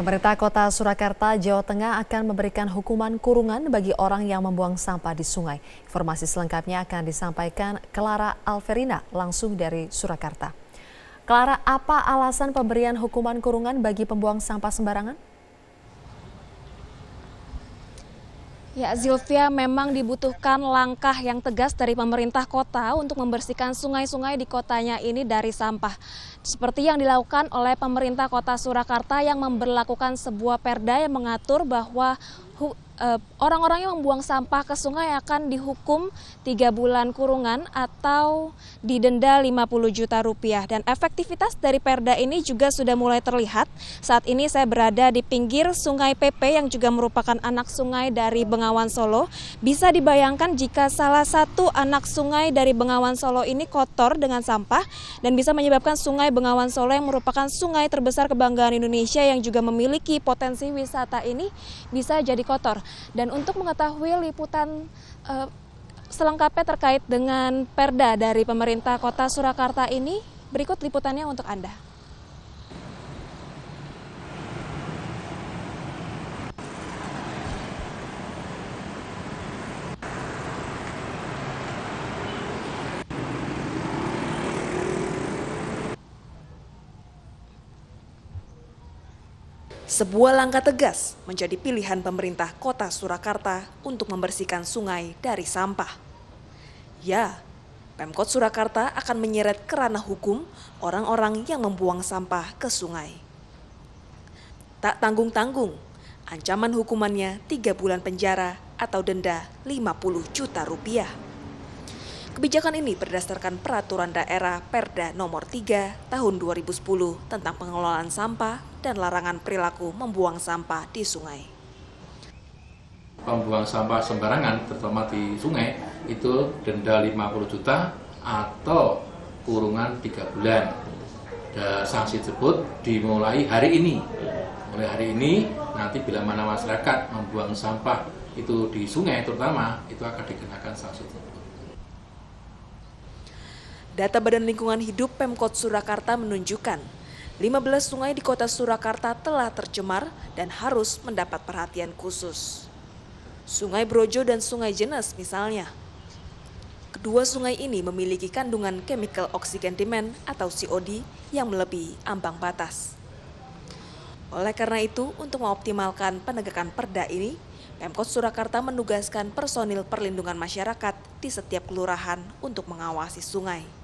Pemerintah Kota Surakarta, Jawa Tengah akan memberikan hukuman kurungan bagi orang yang membuang sampah di sungai. Informasi selengkapnya akan disampaikan Clara Alverina langsung dari Surakarta. Clara, apa alasan pemberian hukuman kurungan bagi pembuang sampah sembarangan? Ya, Zilvia memang dibutuhkan langkah yang tegas dari pemerintah kota untuk membersihkan sungai-sungai di kotanya ini dari sampah. Seperti yang dilakukan oleh pemerintah kota Surakarta yang memberlakukan sebuah perda yang mengatur bahwa Eh, orang-orang yang membuang sampah ke sungai akan dihukum tiga bulan kurungan atau didenda 50 juta rupiah. Dan efektivitas dari perda ini juga sudah mulai terlihat. Saat ini saya berada di pinggir Sungai PP yang juga merupakan anak sungai dari Bengawan Solo. Bisa dibayangkan jika salah satu anak sungai dari Bengawan Solo ini kotor dengan sampah dan bisa menyebabkan Sungai Bengawan Solo yang merupakan sungai terbesar kebanggaan Indonesia yang juga memiliki potensi wisata ini bisa jadi kotor. Dan untuk mengetahui liputan uh, selengkapnya terkait dengan perda dari pemerintah kota Surakarta ini, berikut liputannya untuk Anda. Sebuah langkah tegas menjadi pilihan pemerintah kota Surakarta untuk membersihkan sungai dari sampah. Ya, Pemkot Surakarta akan menyeret kerana hukum orang-orang yang membuang sampah ke sungai. Tak tanggung-tanggung, ancaman hukumannya tiga bulan penjara atau denda 50 juta rupiah. Kebijakan ini berdasarkan peraturan daerah Perda nomor 3 tahun 2010 tentang pengelolaan sampah dan larangan perilaku membuang sampah di sungai. Pembuang sampah sembarangan, terutama di sungai, itu denda 50 juta atau kurungan 3 bulan. Dan sanksi tersebut dimulai hari ini. Mulai hari ini, nanti bila mana masyarakat membuang sampah itu di sungai terutama, itu akan dikenakan sanksi tersebut. Data Badan Lingkungan Hidup Pemkot Surakarta menunjukkan 15 sungai di kota Surakarta telah tercemar dan harus mendapat perhatian khusus. Sungai Brojo dan Sungai Jenes misalnya. Kedua sungai ini memiliki kandungan chemical oxygen demand atau COD yang melebihi ambang batas. Oleh karena itu, untuk mengoptimalkan penegakan perda ini, Pemkot Surakarta menugaskan personil perlindungan masyarakat di setiap kelurahan untuk mengawasi sungai.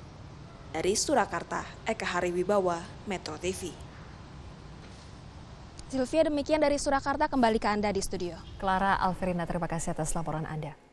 Dari Surakarta, Eka Hari Wibawa, Metro TV. Sylvia, demikian dari Surakarta, kembali ke Anda di studio. Clara Alverina, terima kasih atas laporan Anda.